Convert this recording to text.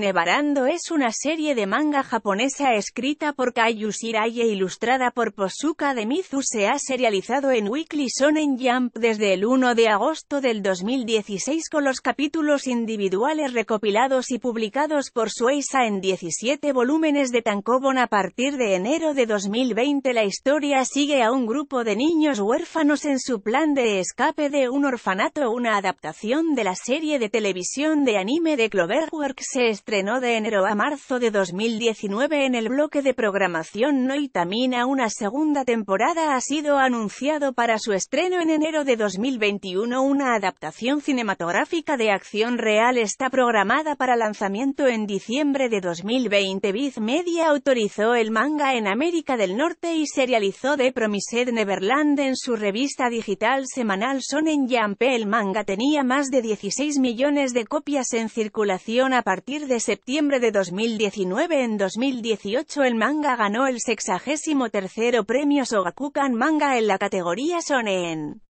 Nevarando es una serie de manga japonesa escrita por Kai Shirai e ilustrada por Posuka de Mizu. Se ha serializado en Weekly Shonen Jump desde el 1 de agosto del 2016 con los capítulos individuales recopilados y publicados por Sueisa en 17 volúmenes de Tankobon a partir de enero de 2020. La historia sigue a un grupo de niños huérfanos en su plan de escape de un orfanato. Una adaptación de la serie de televisión de anime de Cloverworks estrenó de enero a marzo de 2019 en el bloque de programación Noitamina. Una segunda temporada ha sido anunciado para su estreno en enero de 2021. Una adaptación cinematográfica de acción real está programada para lanzamiento en diciembre de 2020. Viz Media autorizó el manga en América del Norte y serializó The Promised Neverland en su revista digital semanal en Jump. El manga tenía más de 16 millones de copias en circulación a partir de septiembre de 2019 en 2018 el manga ganó el 63 premio Sogakukan Manga en la categoría Shonen.